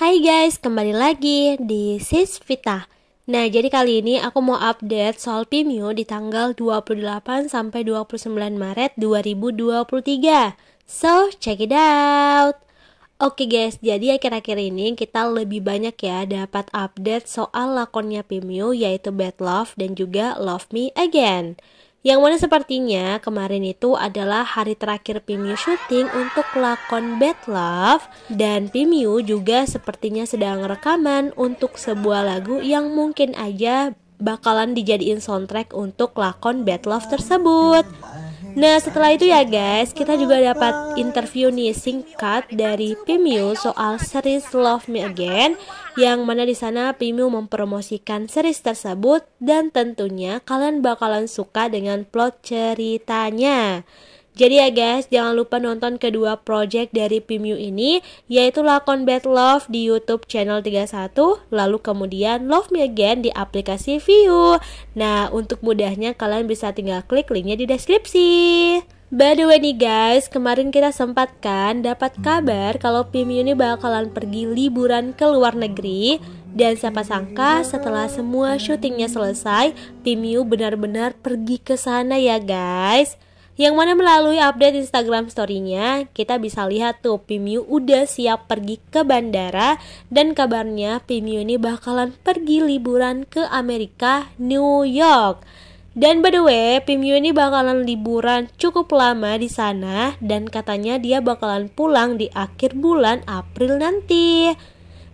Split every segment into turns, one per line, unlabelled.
Hai guys, kembali lagi di Sis Vita. Nah, jadi kali ini aku mau update soal Pimio di tanggal 28 sampai 29 Maret 2023. So, check it out. Oke okay guys, jadi akhir-akhir ini kita lebih banyak ya dapat update soal lakonnya Pimio yaitu Bad Love dan juga Love Me Again. Yang mana sepertinya kemarin itu adalah hari terakhir Pimyu syuting untuk lakon Bad Love dan Pimyu juga sepertinya sedang rekaman untuk sebuah lagu yang mungkin aja bakalan dijadiin soundtrack untuk lakon Bad Love tersebut. Nah setelah itu ya guys Kita juga dapat interview nih singkat Dari Pimeo soal series Love Me Again Yang mana di sana Pimeo mempromosikan series tersebut Dan tentunya kalian bakalan suka dengan plot ceritanya jadi ya guys, jangan lupa nonton kedua project dari Pimyu ini, yaitu Lakon Bad Love di YouTube channel 31, lalu kemudian Love Me Again di aplikasi View. Nah, untuk mudahnya kalian bisa tinggal klik linknya di deskripsi. By the way nih guys, kemarin kita sempatkan dapat kabar kalau Pimyu ini bakalan pergi liburan ke luar negeri dan siapa sangka setelah semua syutingnya selesai, Pimyu benar-benar pergi ke sana ya guys. Yang mana melalui update Instagram story-nya, kita bisa lihat tuh Pimiu udah siap pergi ke bandara dan kabarnya Pimiu ini bakalan pergi liburan ke Amerika, New York. Dan by the way, Pimiu ini bakalan liburan cukup lama di sana dan katanya dia bakalan pulang di akhir bulan April nanti.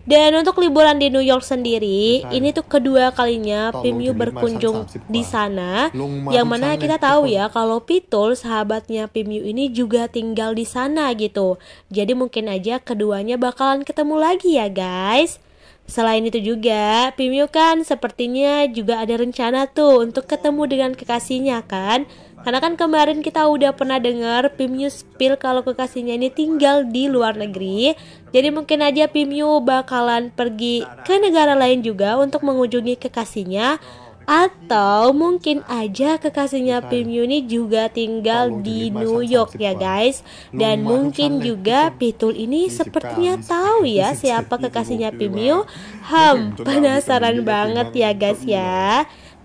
Dan untuk liburan di New York sendiri, ini tuh kedua kalinya Pimyu berkunjung di sana. Yang mana kita tahu ya kalau Pitul sahabatnya Pimyu ini juga tinggal di sana gitu. Jadi mungkin aja keduanya bakalan ketemu lagi ya guys. Selain itu juga, Pimyu kan sepertinya juga ada rencana tuh untuk ketemu dengan kekasihnya kan. Karena kan kemarin kita udah pernah dengar Pimyu spill kalau kekasihnya ini tinggal di luar negeri. Jadi mungkin aja Pimyu bakalan pergi ke negara lain juga untuk mengunjungi kekasihnya atau mungkin aja kekasihnya Pim ini juga tinggal di New York ya guys dan mungkin juga Pitul ini sepertinya tahu ya siapa kekasihnya Pim hmm penasaran banget ya guys ya. Iya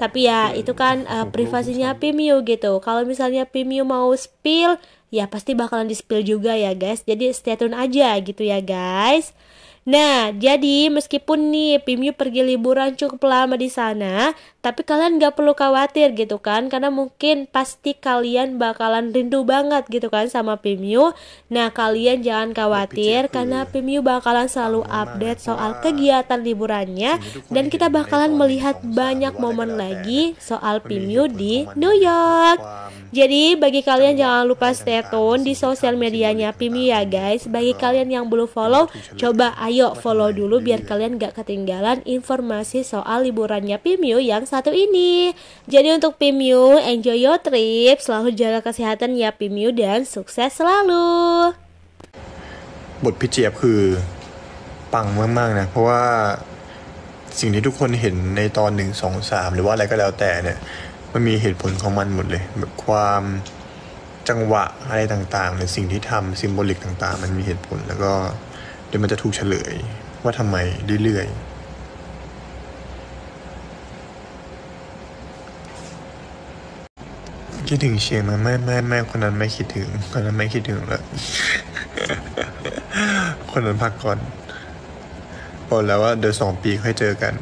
tapi ya iya, itu iya, kan uh, privasinya Pimiu gitu kalau misalnya Pimiu mau spill ya pasti bakalan di spill juga ya guys jadi stay tune aja gitu ya guys Nah, jadi meskipun nih Pimyu pergi liburan cukup lama di sana, tapi kalian gak perlu khawatir gitu kan, karena mungkin pasti kalian bakalan rindu banget gitu kan sama Pimyu. Nah, kalian jangan khawatir karena Pimyu bakalan selalu update soal kegiatan liburannya dan kita bakalan melihat banyak momen lagi soal Pimyu di New York. Jadi, bagi kalian jangan lupa stay tune di sosial medianya Pimyu ya guys. Bagi kalian yang belum follow, coba ayo Ayo follow dulu biar kalian gak ketinggalan informasi soal liburannya Pimyu yang satu ini. Jadi untuk Pimyu, enjoy your trip, selalu jaga kesehatan ya Pimyu dan sukses selalu.
บทพิเจี๊ยบคือปังมากๆนะเพราะว่าสิ่งที่ทุกคนเห็นในตอนหนึ่งสองสามหรือว่าอะไรก็แล้วแต่เนี่ยมันมีเหตุผลของมันหมดเลยแบบความจังหวะอะไรต่างๆหรือสิ่งที่ทำซิมโบลิกต่างๆ มันมีเหตุผลแล้วก็ดี๋ยวมันจะถูกเฉลย ว่าทำไมเรื่อยๆคิดถึงเชียงมาไม่ไม่ไม่คนนั้นไม่คิดถึงคนนั้นไม่คิดถึงแล้ว คนนั้นพักก่อนบอกแล้วว่าเดี๋ยวสองปีค่อยเจอกัน